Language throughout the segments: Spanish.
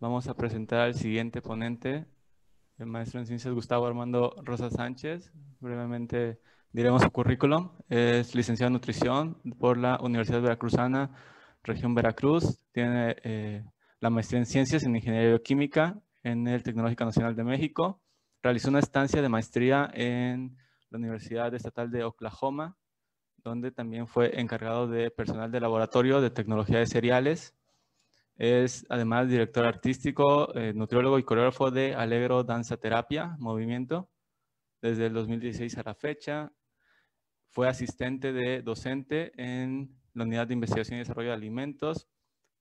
Vamos a presentar al siguiente ponente, el maestro en ciencias Gustavo Armando Rosa Sánchez. Brevemente diremos su currículum. Es licenciado en nutrición por la Universidad Veracruzana, región Veracruz. Tiene eh, la maestría en ciencias en ingeniería bioquímica en el Tecnológico Nacional de México. Realizó una estancia de maestría en la Universidad Estatal de Oklahoma, donde también fue encargado de personal de laboratorio de tecnología de cereales es además director artístico, eh, nutriólogo y coreógrafo de Alegro Danza Terapia Movimiento desde el 2016 a la fecha. Fue asistente de docente en la Unidad de Investigación y Desarrollo de Alimentos.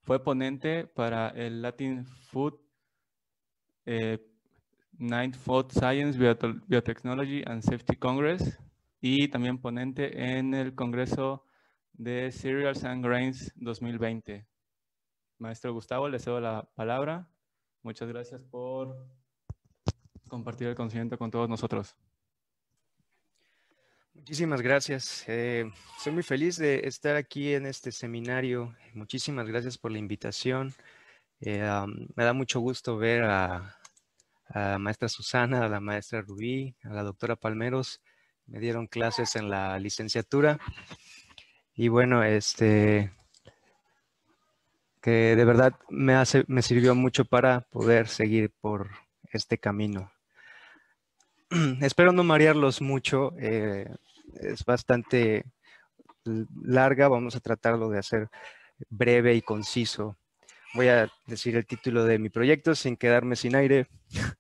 Fue ponente para el Latin Food, eh, Food Science, Biotechnology and Safety Congress y también ponente en el Congreso de Cereals and Grains 2020. Maestro Gustavo, le cedo la palabra. Muchas gracias por compartir el conocimiento con todos nosotros. Muchísimas gracias. Eh, soy muy feliz de estar aquí en este seminario. Muchísimas gracias por la invitación. Eh, me da mucho gusto ver a, a, maestra Susana, a la maestra Rubí, a la doctora Palmeros. Me dieron clases en la licenciatura. Y bueno, este, que de verdad me, hace, me sirvió mucho para poder seguir por este camino. Espero no marearlos mucho, eh, es bastante larga, vamos a tratarlo de hacer breve y conciso. Voy a decir el título de mi proyecto sin quedarme sin aire.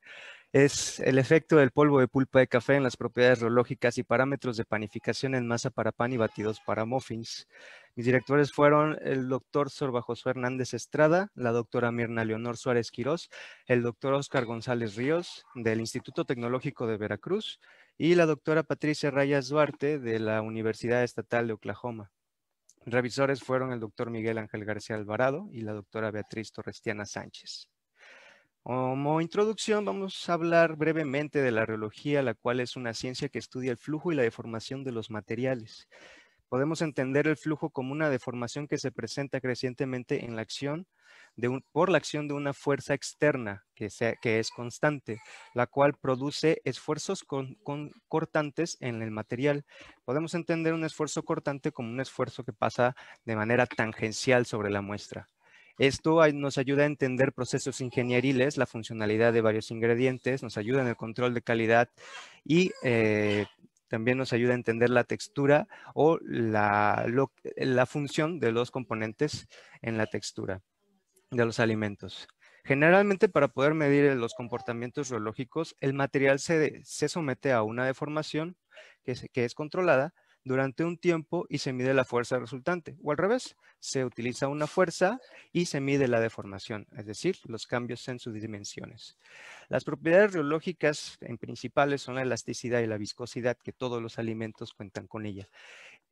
es el efecto del polvo de pulpa de café en las propiedades reológicas y parámetros de panificación en masa para pan y batidos para muffins. Mis directores fueron el doctor Sorba Josué Hernández Estrada, la doctora Mirna Leonor Suárez Quirós, el doctor Oscar González Ríos del Instituto Tecnológico de Veracruz y la doctora Patricia Rayas Duarte de la Universidad Estatal de Oklahoma. Revisores fueron el doctor Miguel Ángel García Alvarado y la doctora Beatriz Torrestiana Sánchez. Como introducción, vamos a hablar brevemente de la reología, la cual es una ciencia que estudia el flujo y la deformación de los materiales. Podemos entender el flujo como una deformación que se presenta crecientemente en la acción por la acción de una fuerza externa que, es constante, la cual produce esfuerzos cortantes en el material. Podemos entender un esfuerzo cortante como un esfuerzo que pasa de manera tangencial sobre la muestra. Esto nos ayuda a entender procesos ingenieriles, la funcionalidad de varios ingredientes, nos ayuda en el control de calidad y eh, también nos ayuda a entender la textura o la, función de los componentes en la textura de los alimentos. Generalmente para poder medir eh, los comportamientos reológicos, el material se, somete a una deformación que es controlada durante un tiempo y se mide la fuerza resultante. O al revés, se utiliza una fuerza y se mide la deformación, es decir, los cambios en sus dimensiones. Las propiedades biológicas en principales son la elasticidad y la viscosidad, que todos los alimentos cuentan con ella.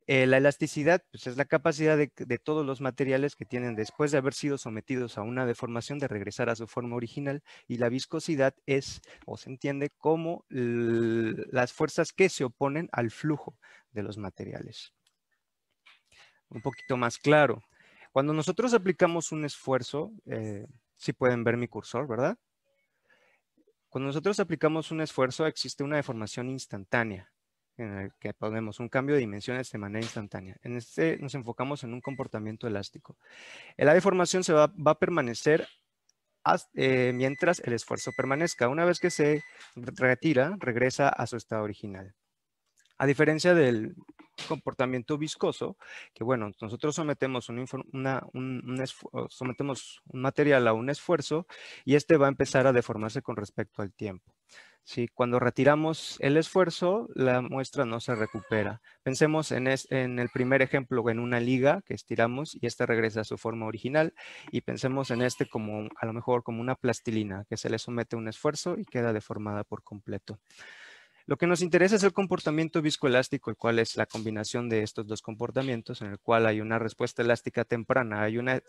Eh, la elasticidad pues, es la capacidad de, de, todos los materiales que tienen después de haber sido sometidos a una deformación de regresar a su forma original y la viscosidad es o se entiende como las fuerzas que se oponen al flujo de los materiales. Un poquito más claro. Cuando nosotros aplicamos un esfuerzo, eh, si pueden ver mi cursor, ¿verdad? Cuando nosotros aplicamos un esfuerzo existe una deformación instantánea en el que ponemos un cambio de dimensiones de manera instantánea. En este nos enfocamos en un comportamiento elástico. La deformación se va, a permanecer eh, mientras el esfuerzo permanezca. Una vez que se retira, regresa a su estado original. A diferencia del comportamiento viscoso, que bueno, nosotros sometemos un, sometemos material a un esfuerzo y este va a empezar a deformarse con respecto al tiempo. Si Cuando retiramos el esfuerzo, la muestra no se recupera. Pensemos en, el primer ejemplo, en una liga que estiramos y esta regresa a su forma original y pensemos en este como a lo mejor como una plastilina que se le somete un esfuerzo y queda deformada por completo. Lo que nos interesa es el comportamiento viscoelástico, el cual es la combinación de estos dos comportamientos, en el cual hay una respuesta elástica temprana, hay una,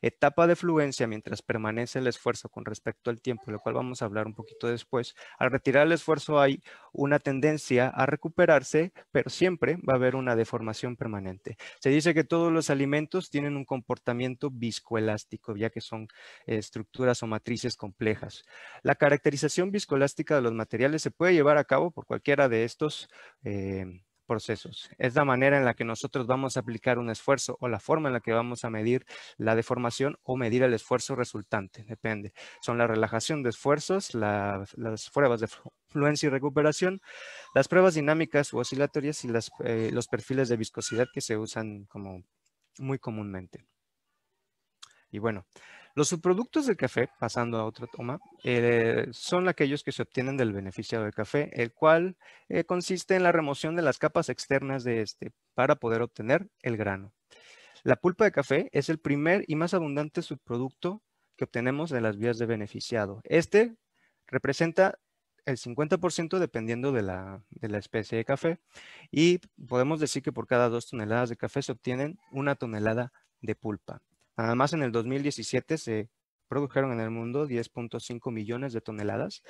etapa de fluencia mientras permanece el esfuerzo con respecto al tiempo, lo cual vamos a hablar un poquito después. Al retirar el esfuerzo hay una tendencia a recuperarse, pero siempre va a haber una deformación permanente. Se dice que todos los alimentos tienen un comportamiento viscoelástico, ya que son estructuras o matrices complejas. La caracterización viscoelástica de los materiales se puede llevar a cabo por cualquiera de estos eh, procesos. Es la manera en la que nosotros vamos a aplicar un esfuerzo o la forma en la que vamos a medir la deformación o medir el esfuerzo resultante, depende. Son la relajación de esfuerzos, las pruebas de fluencia y recuperación, las pruebas dinámicas u oscilatorias y eh, los perfiles de viscosidad que se usan como muy comúnmente. Y bueno, los subproductos del café, pasando a otra toma, eh, son aquellos que se obtienen del beneficiado del café, el cual eh, consiste en la remoción de las capas externas de este para poder obtener el grano. La pulpa de café es el primer y más abundante subproducto que obtenemos de las vías de beneficiado. Este representa el 50% dependiendo de la, especie de café y podemos decir que por cada dos toneladas de café se obtienen una tonelada de pulpa. Además, en el 2017 se produjeron en el mundo 10.5 millones de toneladas,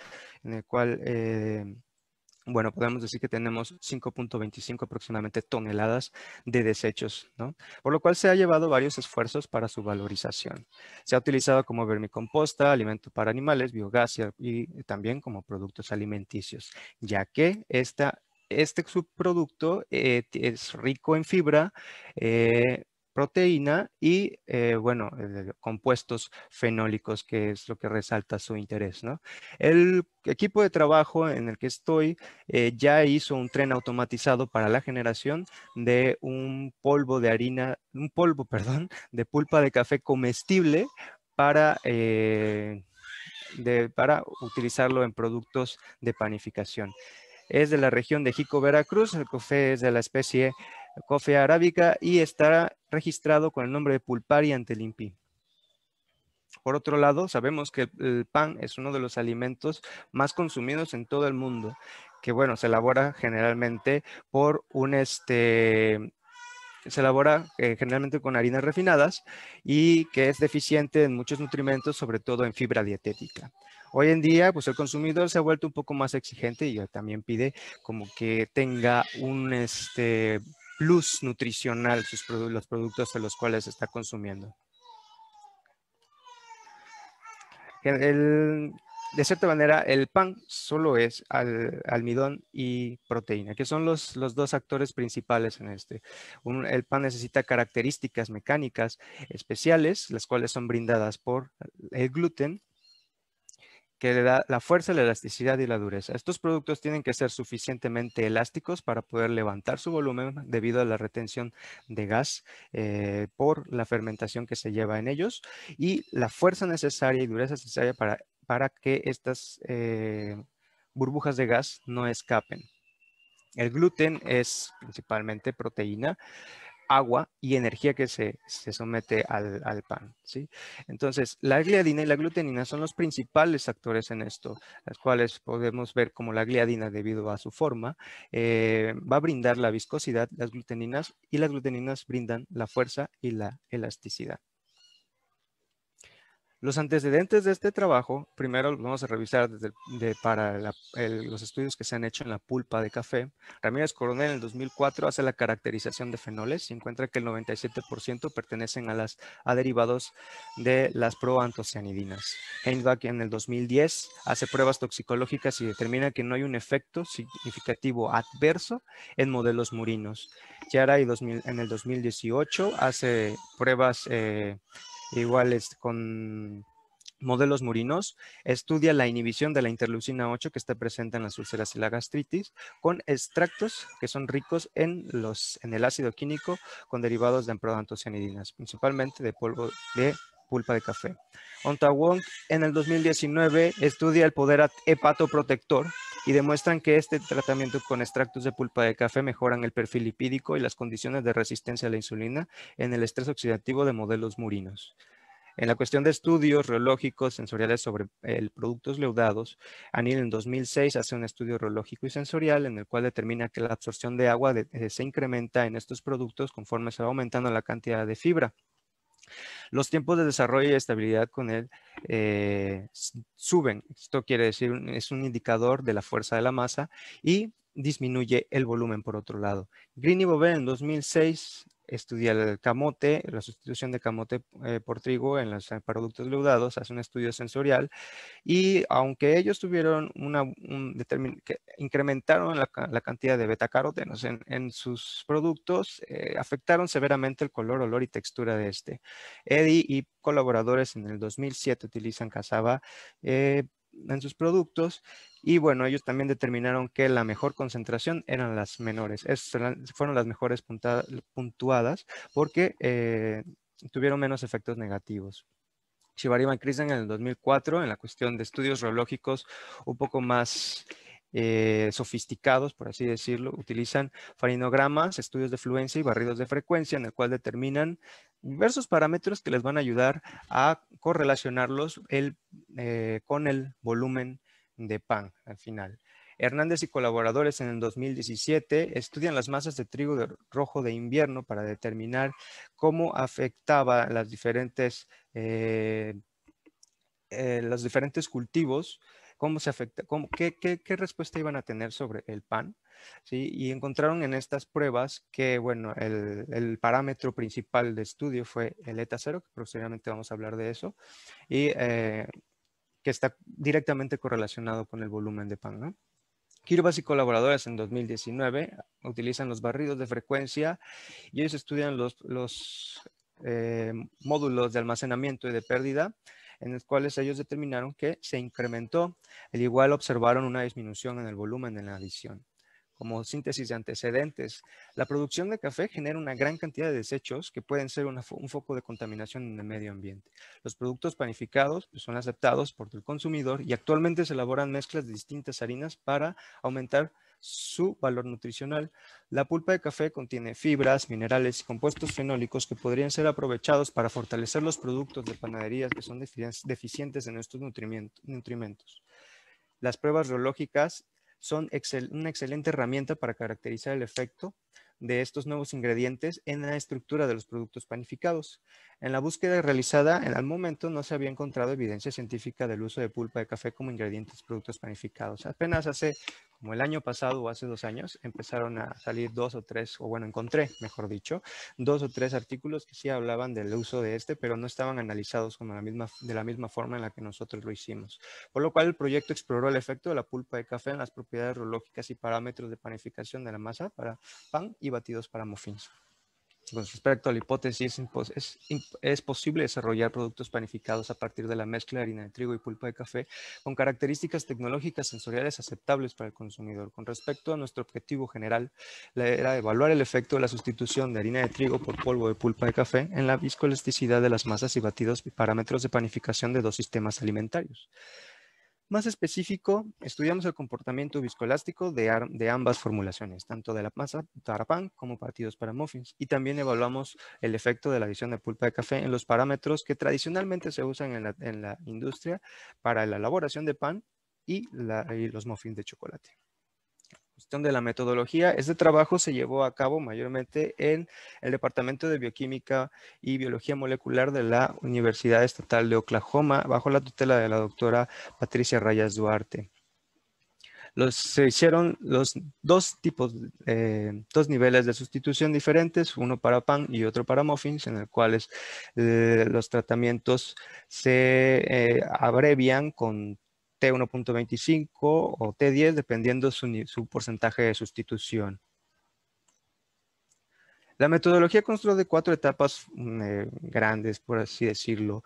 en el cual, eh, bueno, podemos decir que tenemos 5.25 aproximadamente toneladas de desechos, ¿no? Por lo cual se ha llevado varios esfuerzos para su valorización. Se ha utilizado como vermicomposta, alimento para animales, biogás y también como productos alimenticios, ya que esta este subproducto eh, es rico en fibra, eh, proteína y, eh, bueno, compuestos fenólicos, que es lo que resalta su interés. El equipo de trabajo en el que estoy eh, ya hizo un tren automatizado para la generación de un polvo de harina, un polvo, perdón, de pulpa de café comestible para... Eh, para utilizarlo en productos de panificación. Es de la región de Jico, Veracruz. El café es de la especie Coffea arábica y estará registrado con el nombre de Pulpari ante el Por otro lado, sabemos que el pan es uno de los alimentos más consumidos en todo el mundo, que bueno, se elabora generalmente por un este se elabora eh, generalmente con harinas refinadas y que es deficiente en muchos nutrimentos, sobre todo en fibra dietética. Hoy en día, pues el consumidor se ha vuelto un poco más exigente y también pide como que tenga un este plus nutricional sus, los productos de los cuales está consumiendo. de cierta manera, el pan solo es almidón y proteína, que son los, dos actores principales en este. el pan necesita características mecánicas especiales, las cuales son brindadas por el gluten que le da la fuerza, la elasticidad y la dureza. Estos productos tienen que ser suficientemente elásticos para poder levantar su volumen debido a la retención de gas eh, por la fermentación que se lleva en ellos y la fuerza necesaria y dureza necesaria para, para que estas eh, burbujas de gas no escapen. El gluten es principalmente proteína agua y energía que se, somete al, pan. ¿sí? Entonces, la gliadina y la glutenina son los principales actores en esto, las cuales podemos ver como la gliadina, debido a su forma, eh, va a brindar la viscosidad, las gluteninas, y las gluteninas brindan la fuerza y la elasticidad. Los antecedentes de este trabajo, primero vamos a revisar para los estudios que se han hecho en la pulpa de café. Ramírez Coronel en el 2004 hace la caracterización de fenoles y encuentra que el 97% pertenecen a, las, a derivados de las proantocianidinas. Heinbach en el 2010 hace pruebas toxicológicas y determina que no hay un efecto significativo adverso en modelos murinos. Chiara en el 2018 hace pruebas eh, igual con modelos murinos, estudia la inhibición de la interleucina 8 que está presente en las úlceras y la gastritis con extractos que son ricos en, los, en el ácido químico con derivados de antocianidinas, principalmente de polvo de pulpa de café. Ontawong en el 2019 estudia el poder hepatoprotector y demuestran que este tratamiento con extractos de pulpa de café mejoran el perfil lipídico y las condiciones de resistencia a la insulina en el estrés oxidativo de modelos murinos. En la cuestión de estudios reológicos sensoriales sobre eh, productos leudados, Anil en 2006 hace un estudio reológico y sensorial en el cual determina que la absorción de agua eh, se incrementa en estos productos conforme se va aumentando la cantidad de fibra. Los tiempos de desarrollo y estabilidad con él eh, suben. Esto quiere decir, es un indicador de la fuerza de la masa y disminuye el volumen por otro lado. Green y Bobet en 2006 estudia el camote, la sustitución de camote eh, por trigo en los eh, productos leudados, hace un estudio sensorial y aunque ellos tuvieron un incrementaron la, cantidad de beta en, en sus productos, eh, afectaron severamente el color, olor y textura de este. Eddie y colaboradores en el 2007 utilizan cazaba eh, en sus productos y bueno, ellos también determinaron que la mejor concentración eran las menores. fueron las mejores puntuadas porque eh, tuvieron menos efectos negativos. Shibari Van en el 2004, en la cuestión de estudios reológicos un poco más eh, sofisticados, por así decirlo, utilizan farinogramas, estudios de fluencia y barridos de frecuencia, en el cual determinan diversos parámetros que les van a ayudar a correlacionarlos eh, con el volumen de pan al final. Hernández y colaboradores en el 2017 estudian las masas de trigo de rojo de invierno para determinar cómo afectaba las diferentes, eh, eh, los diferentes cultivos, cómo se afecta, qué respuesta iban a tener sobre el pan. Y encontraron en estas pruebas que, bueno, el, parámetro principal de estudio fue el eta 0, que posteriormente vamos a hablar de eso, y eh, que está directamente correlacionado con el volumen de pan, ¿no? y colaboradores en 2019 utilizan los barridos de frecuencia y ellos estudian los, eh, módulos de almacenamiento y de pérdida en los cuales ellos determinaron que se incrementó, al igual observaron una disminución en el volumen en la adición como síntesis de antecedentes. La producción de café genera una gran cantidad de desechos que pueden ser un foco de contaminación en el medio ambiente. Los productos panificados pues, son aceptados por el consumidor y actualmente se elaboran mezclas de distintas harinas para aumentar su valor nutricional. La pulpa de café contiene fibras, minerales y compuestos fenólicos que podrían ser aprovechados para fortalecer los productos de panaderías que son deficientes en estos nutrimentos. Las pruebas reológicas son una excelente herramienta para caracterizar el efecto de estos nuevos ingredientes en la estructura de los productos panificados. En la búsqueda realizada en el momento no se había encontrado evidencia científica del uso de pulpa de café como ingredientes productos panificados. Apenas hace como el año pasado o hace dos años empezaron a salir dos o tres, o bueno, encontré, mejor dicho, dos o tres artículos que sí hablaban del uso de este, pero no estaban analizados de la misma forma en la que nosotros lo hicimos. Por lo cual el proyecto exploró el efecto de la pulpa de café en las propiedades rológicas y parámetros de panificación de la masa para pan y batidos para muffins. Con respecto a la hipótesis, es, posible desarrollar productos panificados a partir de la mezcla de harina de trigo y pulpa de café con características tecnológicas sensoriales aceptables para el consumidor. Con respecto a nuestro objetivo general, era evaluar el efecto de la sustitución de harina de trigo por polvo de pulpa de café en la viscoelasticidad de las masas y batidos y parámetros de panificación de dos sistemas alimentarios. Más específico, estudiamos el comportamiento viscoelástico de, ambas formulaciones, tanto de la masa pan como partidos para muffins, y también evaluamos el efecto de la adición de pulpa de café en los parámetros que tradicionalmente se usan en la, industria para la elaboración de pan y los muffins de chocolate de la metodología, este trabajo se llevó a cabo mayormente en el Departamento de Bioquímica y Biología Molecular de la Universidad Estatal de Oklahoma, bajo la tutela de la doctora Patricia Rayas Duarte. Los, se hicieron los dos tipos, eh, dos niveles de sustitución diferentes, uno para pan y otro para muffins, en el cuales eh, los tratamientos se eh, abrevian con T1.25 o T10, dependiendo su, su porcentaje de sustitución. La metodología constó de cuatro etapas mm, eh, grandes, por así decirlo.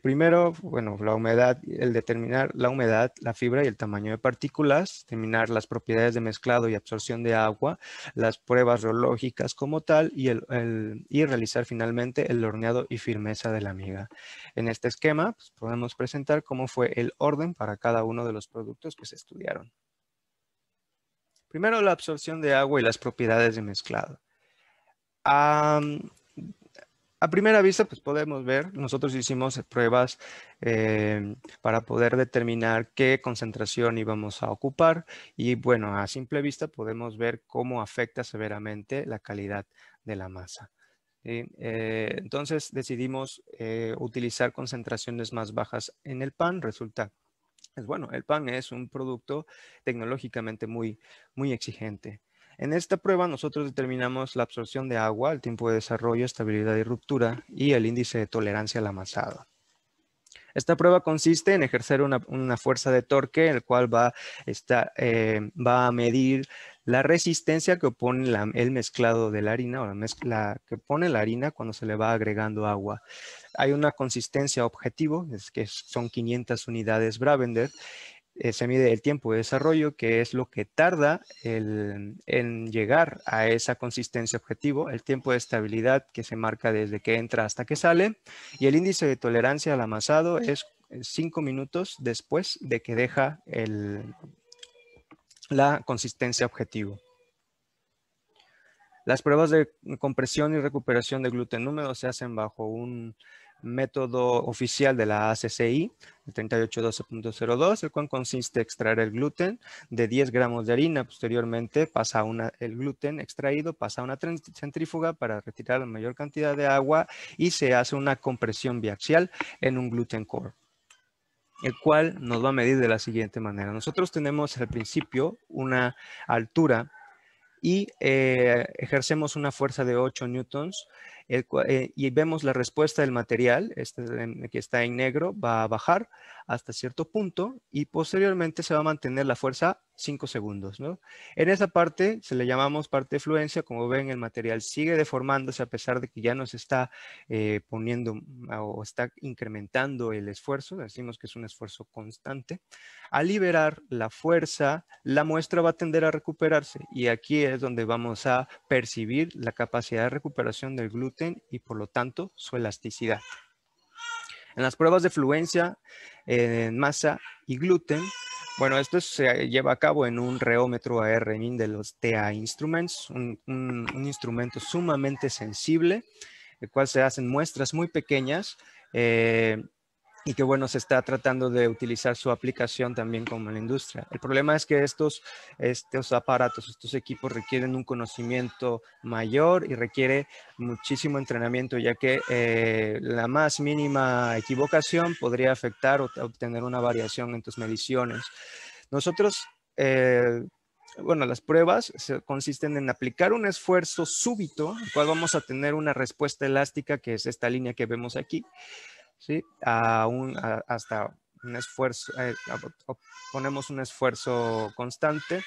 primero, bueno, la humedad, el determinar la humedad, la fibra y el tamaño de partículas, determinar las propiedades de mezclado y absorción de agua, las pruebas reológicas como tal y, y realizar finalmente el horneado y firmeza de la miga. En este esquema pues, podemos presentar cómo fue el orden para cada uno de los productos que se estudiaron. Primero la absorción de agua y las propiedades de mezclado. Ah, a, primera vista, pues podemos ver, nosotros hicimos pruebas eh, para poder determinar qué concentración íbamos a ocupar y bueno, a simple vista podemos ver cómo afecta severamente la calidad de la masa. Eh, entonces decidimos eh, utilizar concentraciones más bajas en el pan, resulta es pues, bueno, el pan es un producto tecnológicamente muy, muy exigente. En esta prueba nosotros determinamos la absorción de agua, el tiempo de desarrollo, estabilidad y ruptura y el índice de tolerancia al amasado. Esta prueba consiste en ejercer una, fuerza de torque, el cual va, está, eh, va a medir la resistencia que opone el mezclado de la harina o la mezcla que pone la harina cuando se le va agregando agua. Hay una consistencia objetivo, es que son 500 unidades Bravender, eh, se mide el tiempo de desarrollo, que es lo que tarda el, en llegar a esa consistencia objetivo, el tiempo de estabilidad que se marca desde que entra hasta que sale, y el índice de tolerancia al amasado es eh, cinco minutos después de que deja el, la consistencia objetivo. Las pruebas de compresión y recuperación de gluten húmedo se hacen bajo un método oficial de la ACCI, el 3812.02, el cual consiste en extraer el gluten de 10 gramos de harina. Posteriormente pasa una, el gluten extraído pasa a una centrífuga para retirar la mayor cantidad de agua y se hace una compresión biaxial en un gluten core el cual nos va a medir de la siguiente manera. Nosotros tenemos al principio una altura y eh, ejercemos una fuerza de 8 newtons eh, y vemos la respuesta del material, este que está en negro, va a bajar hasta cierto punto y posteriormente se va a mantener la fuerza 5 segundos. En esa parte se le llamamos parte de fluencia, como ven el material sigue deformándose a pesar de que ya nos está eh, poniendo o está incrementando el esfuerzo, decimos que es un esfuerzo constante. Al liberar la fuerza, la muestra va a tender a recuperarse y aquí es donde vamos a percibir la capacidad de recuperación del glúteo y por lo tanto su elasticidad. En las pruebas de fluencia eh, en masa y gluten, bueno, esto se lleva a cabo en un reómetro ARMIN de los TA Instruments, un, instrumento sumamente sensible, el cual se hacen muestras muy pequeñas eh, y que bueno, se está tratando de utilizar su aplicación también como en la industria. El problema es que estos, estos aparatos, estos equipos requieren un conocimiento mayor y requiere muchísimo entrenamiento, ya que eh, la más mínima equivocación podría afectar o obtener una variación en tus mediciones. Nosotros... Eh, bueno, las pruebas consisten en aplicar un esfuerzo súbito, en cual vamos a tener una respuesta elástica, que es esta línea que vemos aquí, ¿sí? A un, ah. hasta un esfuerzo, eh, ponemos un esfuerzo constante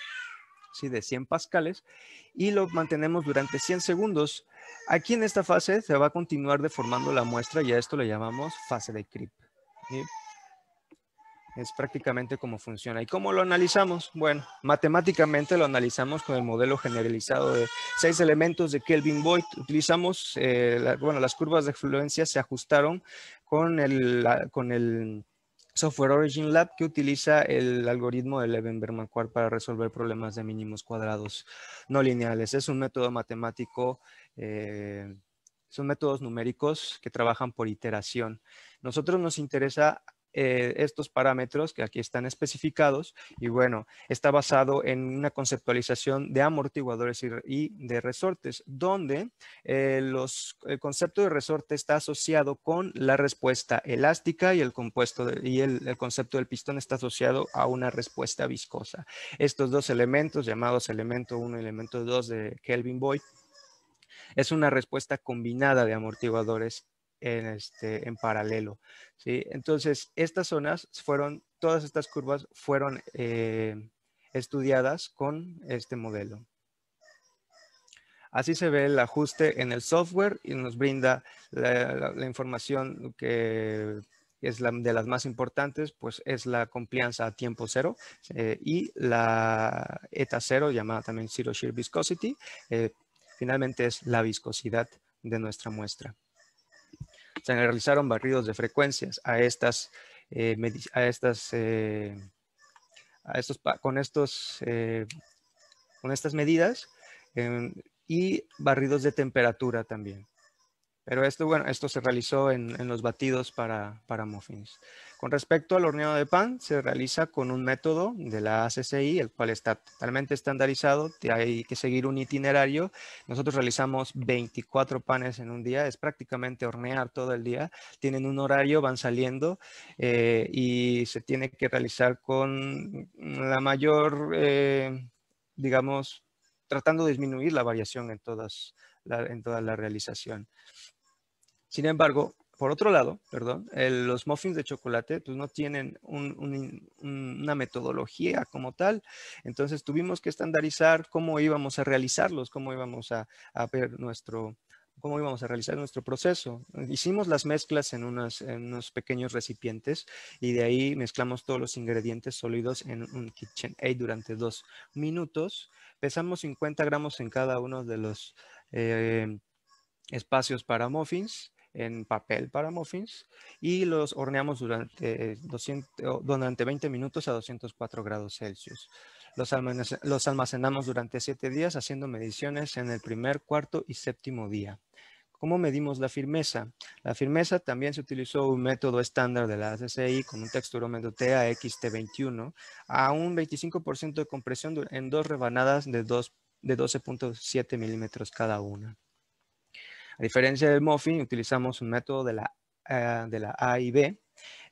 ¿sí? de 100 pascales y lo mantenemos durante 100 segundos. Aquí en esta fase se va a continuar deformando la muestra y a esto le llamamos fase de creep. Es prácticamente cómo funciona. ¿Y cómo lo analizamos? Bueno, matemáticamente lo analizamos con el modelo generalizado de seis elementos de Kelvin Boyd. Utilizamos, eh, bueno, las curvas de fluencia se ajustaron con el, con el software Origin Lab que utiliza el algoritmo de levenberg marquardt para resolver problemas de mínimos cuadrados no lineales. Es un método matemático, eh, son métodos numéricos que trabajan por iteración. Nosotros nos interesa eh, estos parámetros que aquí están especificados y bueno, está basado en una conceptualización de amortiguadores y, de resortes, donde eh, los, el eh, concepto de resorte está asociado con la respuesta elástica y el compuesto y el, concepto del pistón está asociado a una respuesta viscosa. Estos dos elementos llamados elemento 1 y elemento 2 de Kelvin Boyd es una respuesta combinada de amortiguadores en, este, en paralelo. ¿sí? Entonces, estas zonas fueron, todas estas curvas fueron eh, estudiadas con este modelo. Así se ve el ajuste en el software y nos brinda la, información que es la, de las más importantes, pues es la complianza a tiempo cero eh, y la eta cero, llamada también zero shear viscosity. Eh, finalmente es la viscosidad de nuestra muestra se realizaron barridos de frecuencias a estas, con, estas medidas em, y barridos de temperatura también. Pero esto, se realizó en, los batidos para, para muffins. Con respecto al horneado de pan, se realiza con un método de la ACCI, el cual está totalmente estandarizado, hay que seguir un itinerario. Nosotros realizamos 24 panes en un día, es prácticamente hornear todo el día. Tienen un horario, van saliendo eh, y se tiene que realizar con la mayor, eh, digamos, tratando de disminuir la variación en, todas en toda la realización. Sin embargo, por otro lado, perdón, los muffins de chocolate pues, no tienen una metodología como tal, entonces tuvimos que estandarizar cómo íbamos a realizarlos, cómo íbamos a, nuestro, cómo íbamos a realizar nuestro proceso. Hicimos las mezclas en, unos pequeños recipientes y de ahí mezclamos todos los ingredientes sólidos en un kitchen durante dos minutos. Pesamos 50 gramos en cada uno de los eh, espacios para muffins en papel para muffins y los horneamos durante, durante 20 minutos a 204 grados Celsius. Los, almacenamos, los almacenamos durante 7 días haciendo mediciones en el primer, cuarto y séptimo día. ¿Cómo medimos la firmeza? La firmeza también se utilizó un método estándar de la ACCI con un texturómetro TAXT21 a un 25% de compresión en dos rebanadas de, de 12.7 milímetros cada una. A diferencia del muffin, utilizamos un método de la, eh, de la A y B,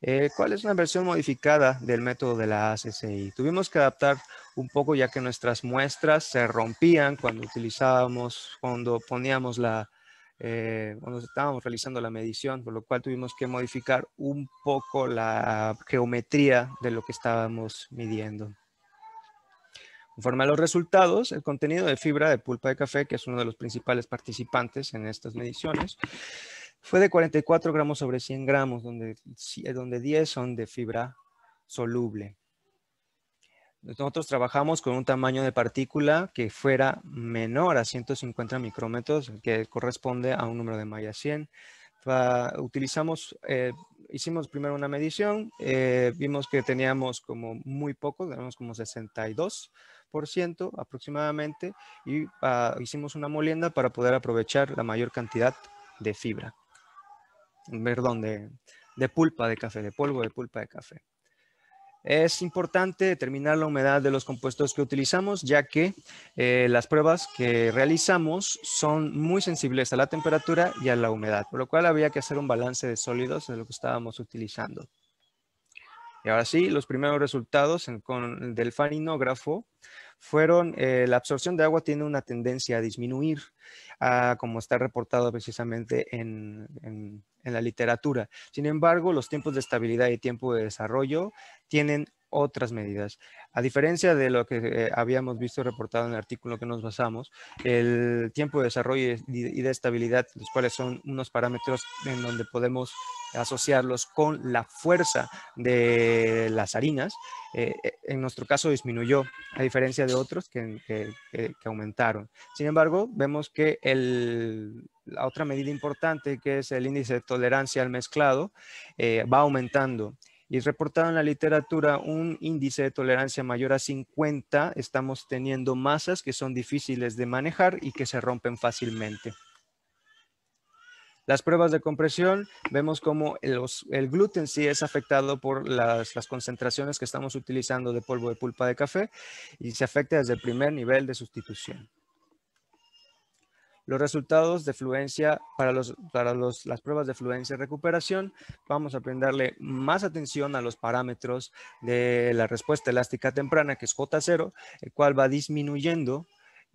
eh, ¿Cuál es una versión modificada del método de la ACCI? Tuvimos que adaptar un poco ya que nuestras muestras se rompían cuando utilizábamos, cuando poníamos la, eh, cuando estábamos realizando la medición, por lo cual tuvimos que modificar un poco la geometría de lo que estábamos midiendo. Conforme a los resultados, el contenido de fibra de pulpa de café, que es uno de los principales participantes en estas mediciones, fue de 44 gramos sobre 100 gramos, donde, donde 10 son de fibra soluble. Nosotros trabajamos con un tamaño de partícula que fuera menor a 150 micrómetros, que corresponde a un número de malla 100. utilizamos eh, hicimos primero una medición, eh, vimos que teníamos como muy poco, teníamos como 62 aproximadamente y ah, hicimos una molienda para poder aprovechar la mayor cantidad de fibra, perdón, de, de pulpa de café, de polvo de pulpa de café. Es importante determinar la humedad de los compuestos que utilizamos, ya que eh, las pruebas que realizamos son muy sensibles a la temperatura y a la humedad, por lo cual había que hacer un balance de sólidos de lo que estábamos utilizando. Y ahora sí, los primeros resultados del farinógrafo fueron eh, la absorción de agua tiene una tendencia a disminuir, ah, como está reportado precisamente en, en, la literatura. Sin embargo, los tiempos de estabilidad y tiempo de desarrollo tienen otras medidas. A diferencia de lo que eh, habíamos visto reportado en el artículo que nos basamos, el tiempo de desarrollo y de estabilidad, los cuales son unos parámetros en donde podemos asociarlos con la fuerza de las harinas, eh, eh, en nuestro caso disminuyó, a diferencia de otros que, aumentaron. Sin embargo, vemos que la otra medida importante, que es el índice de tolerancia al mezclado, va aumentando y reportado en la literatura un índice de tolerancia mayor a 50, estamos teniendo masas que son difíciles de manejar y que se rompen fácilmente. Las pruebas de compresión, vemos cómo el gluten sí es afectado por las, concentraciones que estamos utilizando de polvo de pulpa de café y se afecta desde el primer nivel de sustitución. Los resultados de fluencia para, los, para las pruebas de fluencia y recuperación, vamos a prenderle más atención a los parámetros de la respuesta elástica temprana, que es J0, el cual va disminuyendo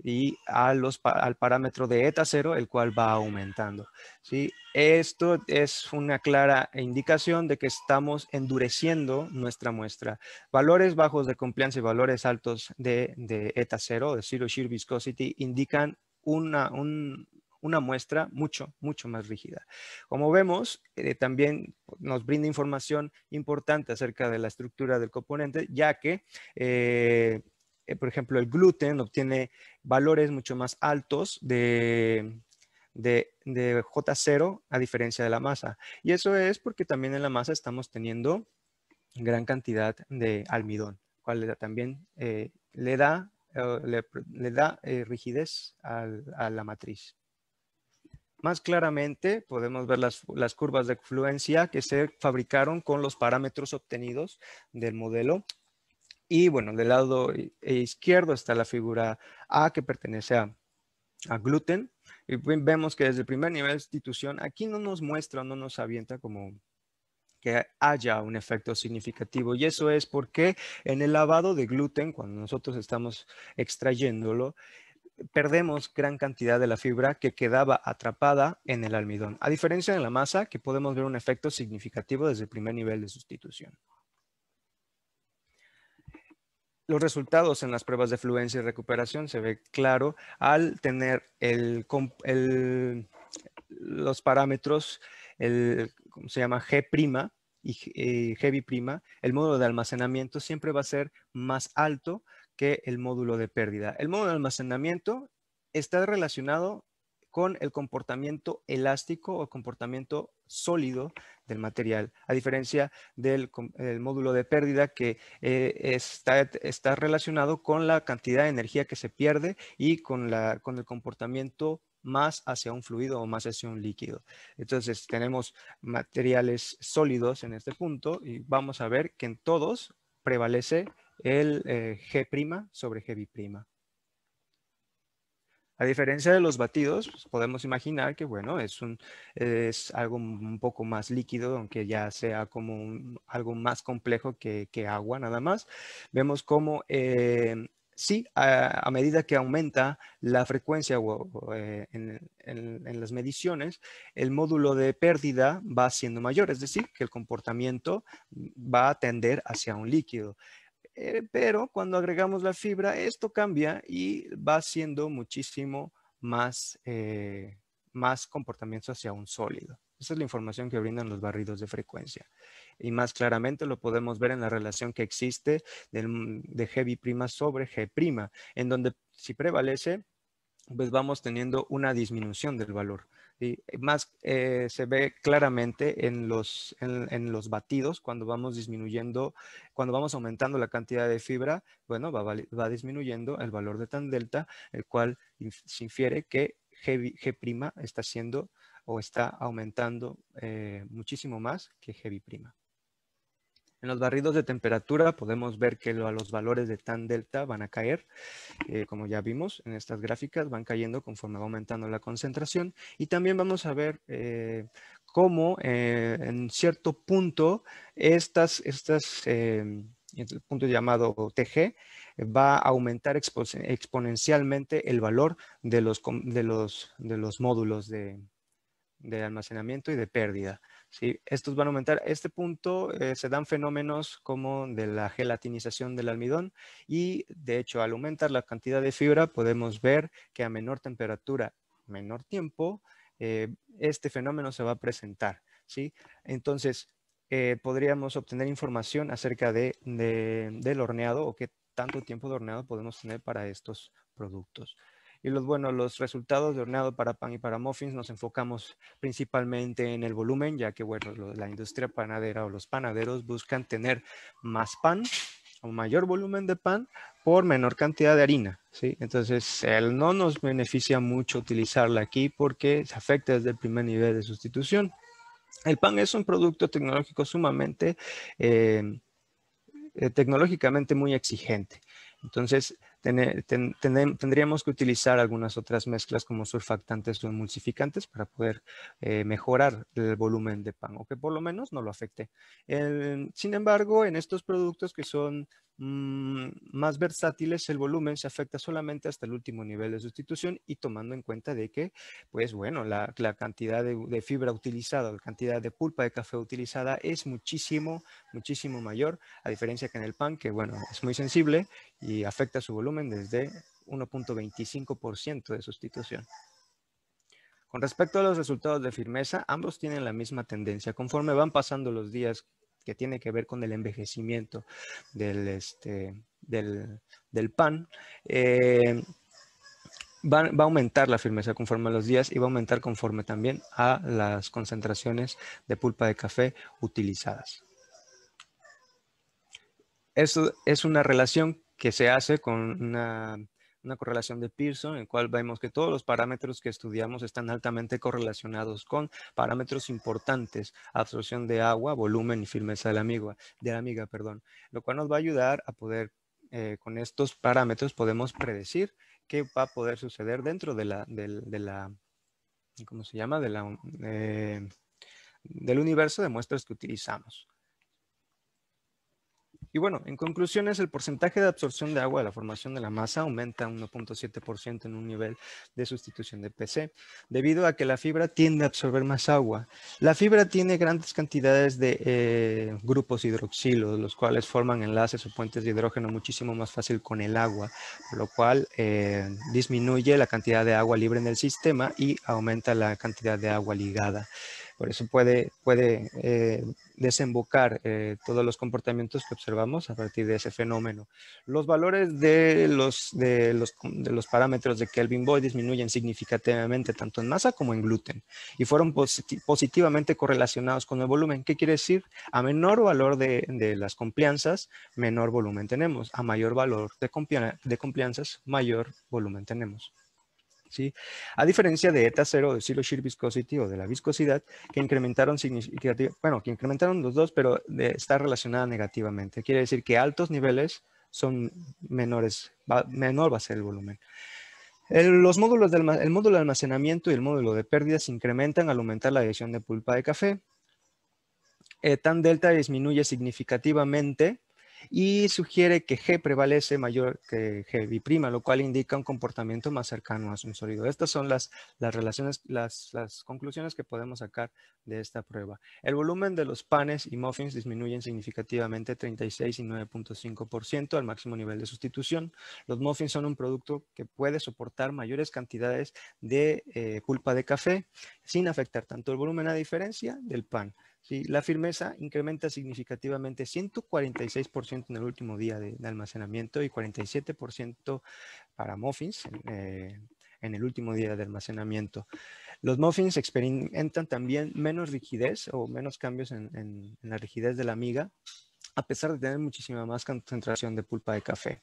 y a los, al parámetro de eta 0, el cual va aumentando. ¿sí? Esto es una clara indicación de que estamos endureciendo nuestra muestra. Valores bajos de compliance y valores altos de, de eta 0, de Zero Shear Viscosity, indican una, muestra mucho, mucho más rígida. Como vemos, eh, también nos brinda información importante acerca de la estructura del componente, ya que, eh, eh, por ejemplo, el gluten obtiene valores mucho más altos de, J0 a diferencia de la masa. Y eso es porque también en la masa estamos teniendo gran cantidad de almidón, cual también le da le, da eh, rigidez a la matriz. Más claramente podemos ver las, curvas de fluencia que se fabricaron con los parámetros obtenidos del modelo. Y bueno, del lado e izquierdo está la figura A que pertenece a, a gluten. Y vemos que desde el primer nivel de institución aquí no nos muestra, no nos avienta como que haya un efecto significativo. Y eso es porque en el lavado de gluten, cuando nosotros estamos extrayéndolo, perdemos gran cantidad de la fibra que quedaba atrapada en el almidón, a diferencia de la masa, que podemos ver un efecto significativo desde el primer nivel de sustitución. Los resultados en las pruebas de fluencia y recuperación se ve claro al tener los parámetros el, como se llama G' y eh, Heavy', el módulo de almacenamiento siempre va a ser más alto que el módulo de pérdida. El módulo de almacenamiento está relacionado con el comportamiento elástico o comportamiento sólido del material, a diferencia del módulo de pérdida que eh, está, está, relacionado con la cantidad de energía que se pierde y con, la, con el comportamiento más hacia un fluido o más hacia un líquido. Entonces tenemos materiales sólidos en este punto y vamos a ver que en todos prevalece el eh, G' sobre G'B'. A diferencia de los batidos, pues, podemos imaginar que, bueno, es, un, es algo un poco más líquido, aunque ya sea como algo más complejo que, agua nada más. Vemos cómo eh, sí, a, medida que aumenta la frecuencia eh, en, las mediciones, el módulo de pérdida va siendo mayor, es decir, que el comportamiento va a tender hacia un líquido. Eh, pero cuando agregamos la fibra, esto cambia y va siendo muchísimo más, eh, más comportamiento hacia un sólido. Esa es la información que brindan los barridos de frecuencia. Y más claramente lo podemos ver en la relación que existe mm, de de prima sobre G', prima en donde si prevalece, pues vamos teniendo una disminución del valor. Y más eh, se ve claramente en los, en, los batidos, cuando vamos disminuyendo, cuando vamos aumentando la cantidad de fibra, bueno, va, disminuyendo el valor de tan delta, el cual se infiere que G', prima está siendo o está aumentando eh, muchísimo más que Heavy Prima. En los barridos de temperatura podemos ver que los valores de tan delta van a caer, eh, como ya vimos en estas gráficas, van cayendo conforme va aumentando la concentración. Y también vamos a ver eh, cómo en cierto punto estas, estas el este punto llamado TG, va a aumentar exponencialmente el valor de los, de de los módulos de, de almacenamiento y de pérdida. ¿sí? Estos van a aumentar. Este punto eh, se dan fenómenos como de la gelatinización del almidón y de hecho al aumentar la cantidad de fibra podemos ver que a menor temperatura, menor tiempo, eh, este fenómeno se va a presentar. ¿sí? Entonces eh, podríamos obtener información acerca del horneado o qué tanto tiempo de horneado podemos tener para estos productos. Y los, bueno, los resultados de horneado para pan y para muffins nos enfocamos principalmente en el volumen, ya que bueno, la industria panadera o los panaderos buscan tener más pan o mayor volumen de pan por menor cantidad de harina. ¿sí? Entonces, él no nos beneficia mucho utilizarla aquí porque se afecta desde el primer nivel de sustitución. El pan es un producto tecnológico sumamente, eh, eh, tecnológicamente muy exigente. Entonces, tendríamos que utilizar algunas otras mezclas como surfactantes o emulsificantes para poder eh, mejorar el volumen de pan o que por lo menos no lo afecte. sin embargo, en estos productos que son Mm, más versátiles, el volumen se afecta solamente hasta el último nivel de sustitución y tomando en cuenta de que, pues bueno, la, cantidad de, de, fibra utilizada, la cantidad de pulpa de café utilizada es muchísimo, muchísimo mayor, a diferencia que en el pan, que bueno, es muy sensible y afecta su volumen desde 1.25% de sustitución. Con respecto a los resultados de firmeza, ambos tienen la misma tendencia. Conforme van pasando los días que tiene que ver con el envejecimiento del, este, del, pan, eh, va, a aumentar la firmeza conforme a los días y va a aumentar conforme también a las concentraciones de pulpa de café utilizadas. Esto es una relación que se hace con una una correlación de Pearson, en el cual vemos que todos los parámetros que estudiamos están altamente correlacionados con parámetros importantes, absorción de agua, volumen y firmeza de la amiga, de la perdón, lo cual nos va a ayudar a poder, eh, con estos parámetros podemos predecir qué va a poder suceder dentro de la, ¿cómo se llama? Eh, del universo de muestras que utilizamos. Y bueno, en conclusiones, el porcentaje de absorción de agua de la formación de la masa aumenta 1.7% en un nivel de sustitución de PC, debido a que la fibra tiende a absorber más agua. La fibra tiene grandes cantidades de eh, grupos hidroxilos, los cuales forman enlaces o puentes de hidrógeno muchísimo más fácil con el agua, lo cual eh, disminuye la cantidad de agua libre en el sistema y aumenta la cantidad de agua ligada. Por eso puede, eh, desembocar eh, todos los comportamientos que observamos a partir de ese fenómeno. Los valores de los, parámetros de kelvin boy disminuyen significativamente tanto en masa como en gluten y fueron positivamente correlacionados con el volumen. ¿Qué quiere decir? A menor valor de, las complianzas, menor volumen tenemos. A mayor valor de, de complianzas, mayor volumen tenemos. A diferencia de eta 0 de zero shear viscosity o de la viscosidad, que incrementaron significativamente, bueno, que incrementaron los dos, pero está relacionada negativamente. Quiere decir que altos niveles son menores, menor va a ser el volumen. El, los módulos del, módulo de almacenamiento y el módulo de pérdidas se incrementan al aumentar la adición de pulpa de café. Eh, tan delta disminuye significativamente y sugiere que G prevalece mayor que G', lo cual indica un comportamiento más cercano a un sólido. Estas son las, las relaciones, las, conclusiones que podemos sacar de esta prueba. El volumen de los panes y muffins disminuyen significativamente 36 y 9.5% al máximo nivel de sustitución. Los muffins son un producto que puede soportar mayores cantidades de culpa eh, de café sin afectar tanto el volumen a diferencia del pan la firmeza incrementa significativamente 146% en el último día de, almacenamiento y 47% para muffins eh, en el último día de almacenamiento. Los muffins experimentan también menos rigidez o menos cambios en, en la rigidez de la miga, a pesar de tener muchísima más concentración de pulpa de café.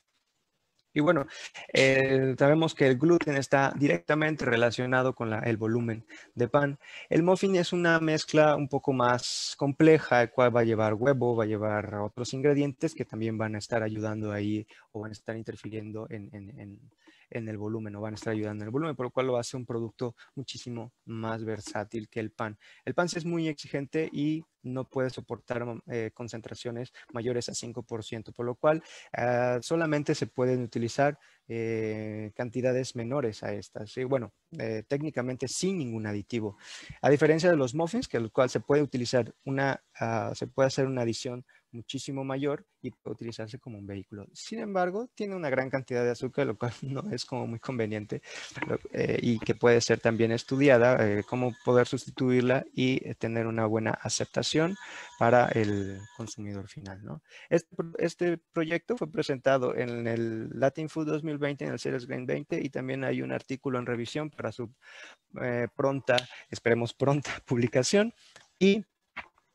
Y bueno, eh, sabemos que el gluten está directamente relacionado con el volumen de pan. El muffin es una mezcla un poco más compleja, el cual va a llevar huevo, va a llevar otros ingredientes que también van a estar ayudando ahí o van a estar interfiriendo en en el volumen o van a estar ayudando en el volumen, por lo cual lo hace un producto muchísimo más versátil que el pan. El pan es muy exigente y no puede soportar mm, eh, concentraciones mayores a 5%, por lo cual ah, solamente se pueden utilizar eh, cantidades menores a estas. Y bueno, eh, técnicamente sin ningún aditivo. A diferencia de los muffins, que el cual se puede utilizar una, ah, se puede hacer una adición muchísimo mayor y puede utilizarse como un vehículo. Sin embargo, tiene una gran cantidad de azúcar, lo cual no es como muy conveniente eh, y que puede ser también estudiada, eh, cómo poder sustituirla y eh, tener una buena aceptación para el consumidor final. Este, este, proyecto fue presentado en el Latin Food 2020, en el Ceres Green 20 y también hay un artículo en revisión para su pronta, esperemos pronta publicación. Y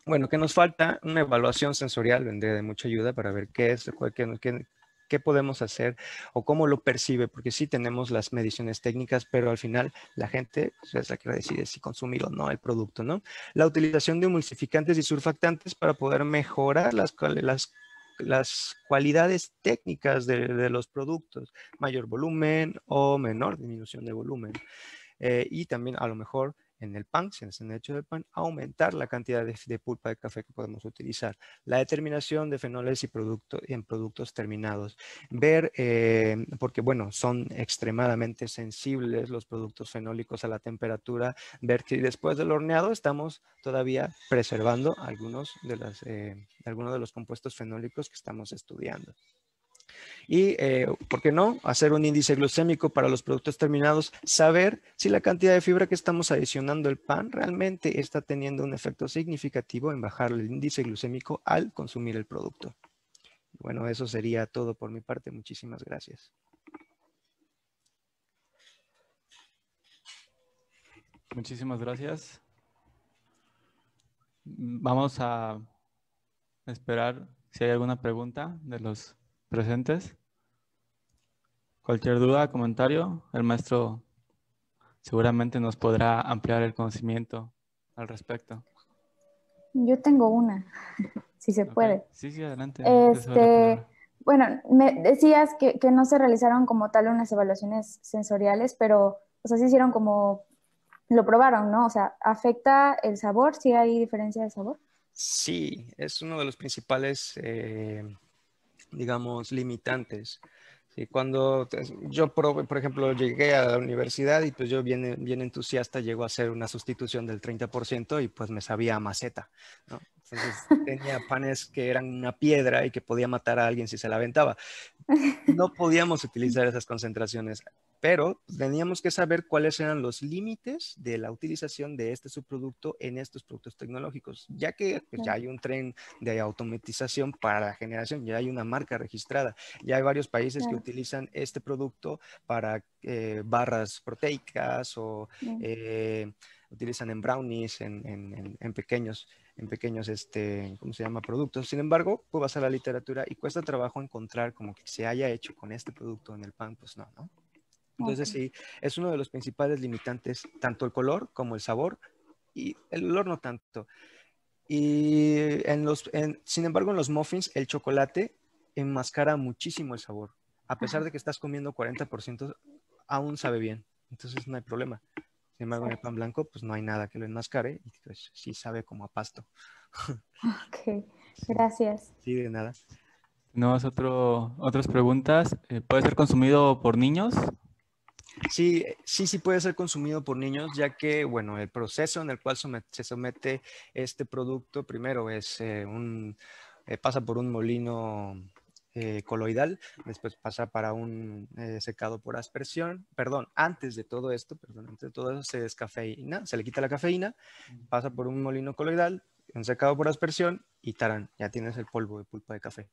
bueno, ¿qué nos falta? Una evaluación sensorial vendría de mucha ayuda para ver qué es, qué, qué, podemos hacer o cómo lo percibe, porque sí tenemos las mediciones técnicas, pero al final la gente pues, es la que decide si consumir o no el producto, ¿no? La utilización de emulsificantes y surfactantes para poder mejorar las, las las cualidades técnicas de, los productos, mayor volumen o menor disminución de volumen. Eh, y también a lo mejor en el pan, si en el hecho del pan, aumentar la cantidad de, pulpa de café que podemos utilizar. La determinación de fenoles y en productos terminados. Ver, eh, porque bueno, son extremadamente sensibles los productos fenólicos a la temperatura, ver que después del horneado estamos todavía preservando algunos de, eh, algunos de los compuestos fenólicos que estamos estudiando. Y, eh, ¿por qué no? Hacer un índice glucémico para los productos terminados, saber si la cantidad de fibra que estamos adicionando al pan realmente está teniendo un efecto significativo en bajar el índice glucémico al consumir el producto. Bueno, eso sería todo por mi parte. Muchísimas gracias. Muchísimas gracias. Vamos a esperar si hay alguna pregunta de los presentes. Cualquier duda, comentario, el maestro seguramente nos podrá ampliar el conocimiento al respecto. Yo tengo una, si se puede. Sí, sí, adelante. Este, bueno, me decías que, no se realizaron como tal unas evaluaciones sensoriales, pero, o sea, se hicieron como, lo probaron, ¿no? O sea, ¿afecta el sabor? ¿Sí hay diferencia de sabor? Sí, es uno de los principales eh, digamos, limitantes. y cuando yo, por ejemplo, llegué a la universidad y pues yo bien, entusiasta llego a hacer una sustitución del 30% y pues me sabía a maceta, Entonces tenía panes que eran una piedra y que podía matar a alguien si se la aventaba. No podíamos utilizar esas concentraciones pero pues, teníamos que saber cuáles eran los límites de la utilización de este subproducto en estos productos tecnológicos, ya que pues, ya hay un tren de automatización para la generación, ya hay una marca registrada, ya hay varios países que utilizan este producto para eh, barras proteicas o eh, utilizan en brownies, en, en pequeños en pequeños, este, ¿cómo se llama? Productos. Sin embargo, tú vas a la literatura y cuesta trabajo encontrar como que se haya hecho con este producto en el pan, pues no, ¿no? Entonces sí, es uno de los principales limitantes, tanto el color como el sabor y el olor no tanto. Y en los, sin embargo, en los muffins el chocolate enmascara muchísimo el sabor. A pesar de que estás comiendo 40%, aún sabe bien. Entonces no hay problema. Sin embargo, en el pan blanco, pues no hay nada que lo enmascare y pues sí sabe como a pasto. Ok, gracias. Sí, de nada. no otro, otras preguntas. Eh, ¿Puede ser consumido por niños? Sí, sí, sí puede ser consumido por niños, ya que, bueno, el proceso en el cual se somete este producto primero es eh, un, eh, pasa por un molino eh, coloidal, después pasa para un secado por aspersión, perdón, antes de todo esto, perdón, antes de todo se descafeina, se le quita la cafeína, pasa por un molino coloidal, un secado por aspersión y tarán, ya tienes el polvo de pulpa de café.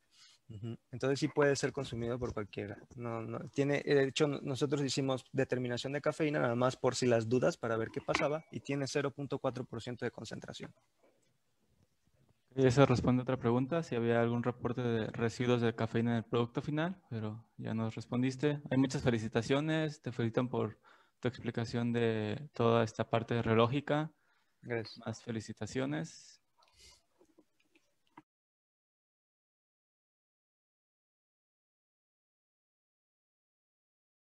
Entonces sí puede ser consumido por cualquiera. No, no, tiene, de hecho, nosotros hicimos determinación de cafeína nada más por si las dudas para ver qué pasaba y tiene 0.4% de concentración. Y eso responde a otra pregunta, si había algún reporte de residuos de cafeína en el producto final, pero ya nos respondiste. Hay muchas felicitaciones, te felicitan por tu explicación de toda esta parte relógica. Gracias. Más felicitaciones.